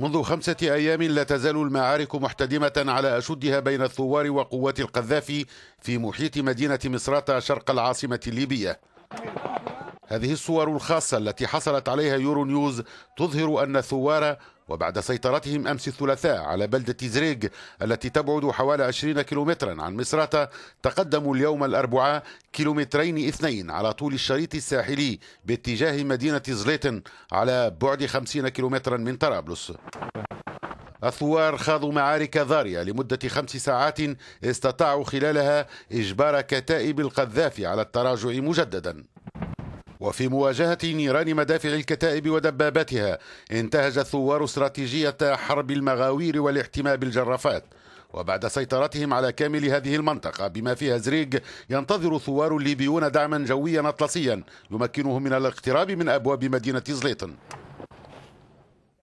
منذ خمسة أيام لا تزال المعارك محتدمة على أشدها بين الثوار وقوات القذافي في محيط مدينة مصراتة شرق العاصمة الليبية هذه الصور الخاصة التي حصلت عليها يورو نيوز تظهر أن الثوار وبعد سيطرتهم أمس الثلاثاء على بلدة زريغ التي تبعد حوالي 20 كيلومترا عن مصراتة تقدموا اليوم الأربعاء كيلومترين اثنين على طول الشريط الساحلي باتجاه مدينة زليتن على بعد 50 كيلومترا من طرابلس الثوار خاضوا معارك ضارية لمدة خمس ساعات استطاعوا خلالها إجبار كتائب القذافي على التراجع مجددا وفي مواجهة نيران مدافع الكتائب ودباباتها انتهج الثوار استراتيجية حرب المغاوير والاحتماء بالجرافات وبعد سيطرتهم على كامل هذه المنطقة بما فيها زريج ينتظر الثوار الليبيون دعما جويا أطلسيا يمكنهم من الاقتراب من أبواب مدينة زليطن